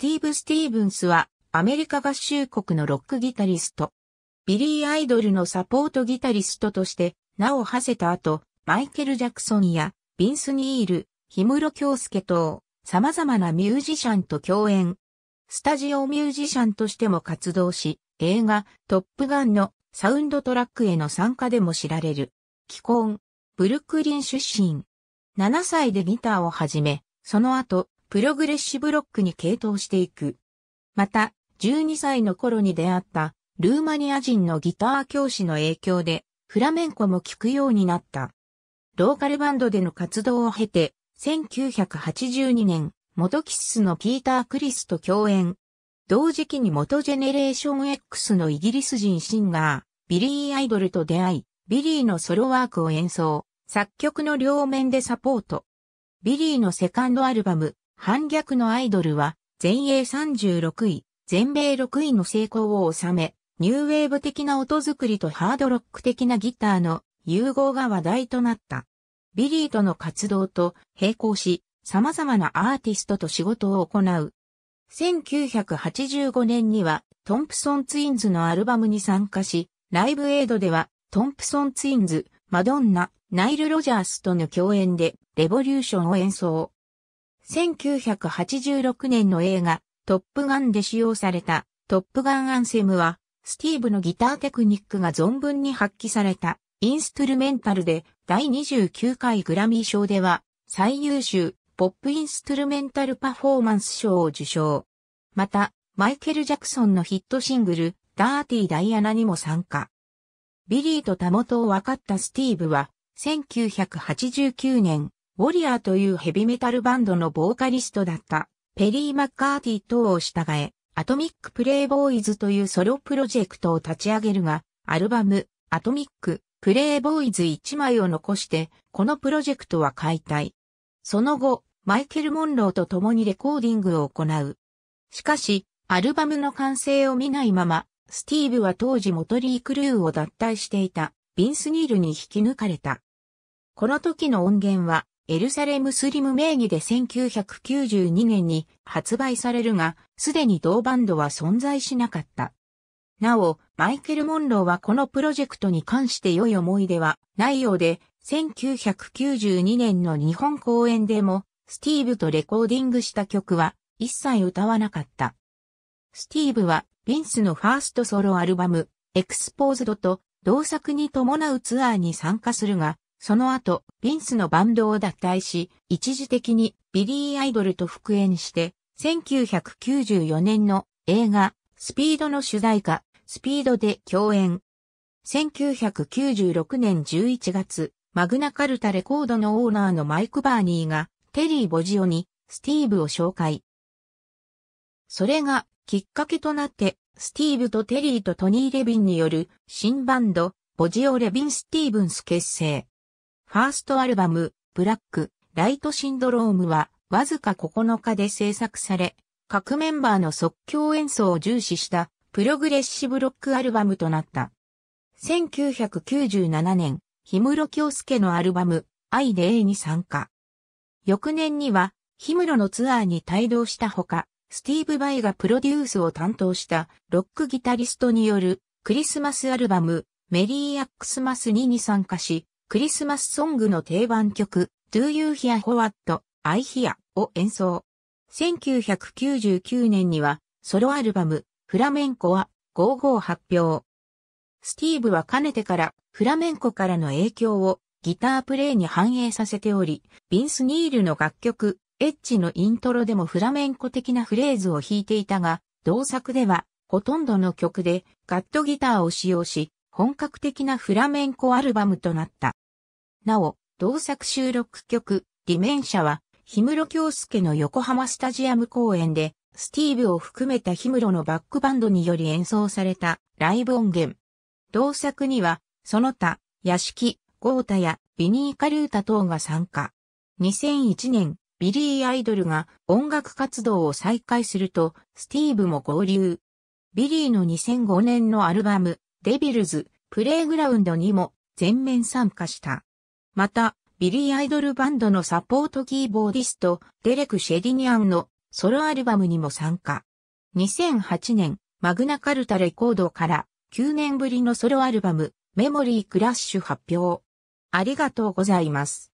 ティーブ・スティーブンスは、アメリカ合衆国のロックギタリスト。ビリー・アイドルのサポートギタリストとして名を馳せた後、マイケル・ジャクソンやビンス・ニール、氷室京介等、様々なミュージシャンと共演。スタジオミュージシャンとしても活動し、映画、トップガンのサウンドトラックへの参加でも知られる。既婚、ブルックリン出身。7歳でギターを始め、その後、プログレッシブロックに傾倒していく。また、12歳の頃に出会ったルーマニア人のギター教師の影響でフラメンコも聴くようになった。ローカルバンドでの活動を経て、1982年、モトキッスのピーター・クリスと共演。同時期に元ジェネレーション X のイギリス人シンガー、ビリー・アイドルと出会い、ビリーのソロワークを演奏、作曲の両面でサポート。ビリーのセカンドアルバム、反逆のアイドルは、全英36位、全米6位の成功を収め、ニューウェーブ的な音作りとハードロック的なギターの融合が話題となった。ビリーとの活動と並行し、様々なアーティストと仕事を行う。1985年には、トンプソンツインズのアルバムに参加し、ライブエイドでは、トンプソンツインズ、マドンナ、ナイル・ロジャースとの共演で、レボリューションを演奏。1986年の映画、トップガンで使用された、トップガンアンセムは、スティーブのギターテクニックが存分に発揮された、インストゥルメンタルで、第29回グラミー賞では、最優秀、ポップインストゥルメンタルパフォーマンス賞を受賞。また、マイケル・ジャクソンのヒットシングル、ダーティー・ダイアナにも参加。ビリーとたもとを分かったスティーブは、1989年、ウォリアーというヘビメタルバンドのボーカリストだった、ペリー・マッカーティ等を従え、アトミック・プレイボーイズというソロプロジェクトを立ち上げるが、アルバム、アトミック、プレイボーイズ1枚を残して、このプロジェクトは解体。その後、マイケル・モンローと共にレコーディングを行う。しかし、アルバムの完成を見ないまま、スティーブは当時モトリー・クルーを脱退していた、ビンスニールに引き抜かれた。この時の音源は、エルサレムスリム名義で1992年に発売されるが、すでに同バンドは存在しなかった。なお、マイケル・モンローはこのプロジェクトに関して良い思い出はないようで、1992年の日本公演でも、スティーブとレコーディングした曲は一切歌わなかった。スティーブは、ヴィンスのファーストソロアルバム、エクスポーズドと同作に伴うツアーに参加するが、その後、ビンスのバンドを脱退し、一時的にビリー・アイドルと復縁して、1994年の映画、スピードの主題歌、スピードで共演。1996年11月、マグナカルタレコードのオーナーのマイク・バーニーが、テリー・ボジオに、スティーブを紹介。それが、きっかけとなって、スティーブとテリーとトニー・レビンによる、新バンド、ボジオ・レビン・スティーブンス結成。ファーストアルバム、ブラック、ライトシンドロームは、わずか9日で制作され、各メンバーの即興演奏を重視した、プログレッシブロックアルバムとなった。1997年、氷室京介のアルバム、愛で A に参加。翌年には、氷室のツアーに帯同したほか、スティーブ・バイがプロデュースを担当したロックギタリストによるクリスマスアルバムメリー・アックスマス2に参加し、クリスマスソングの定番曲、Do You Hear What I Hear を演奏。1999年にはソロアルバム、フラメンコは5ー発表。スティーブはかねてからフラメンコからの影響をギタープレイに反映させており、ビンス・ニールの楽曲、エッジのイントロでもフラメンコ的なフレーズを弾いていたが、同作ではほとんどの曲でガットギターを使用し、本格的なフラメンコアルバムとなった。なお、同作収録曲、ディメンシャは、氷室京介の横浜スタジアム公演で、スティーブを含めた氷室のバックバンドにより演奏されたライブ音源。同作には、その他、屋敷、ゴータやビニー・カルータ等が参加。2001年、ビリー・アイドルが音楽活動を再開すると、スティーブも合流。ビリーの2005年のアルバム、デビルズ、プレイグラウンドにも全面参加した。また、ビリー・アイドルバンドのサポートキーボーディスト、デレク・シェディニアンのソロアルバムにも参加。2008年、マグナカルタレコードから9年ぶりのソロアルバム、メモリー・クラッシュ発表。ありがとうございます。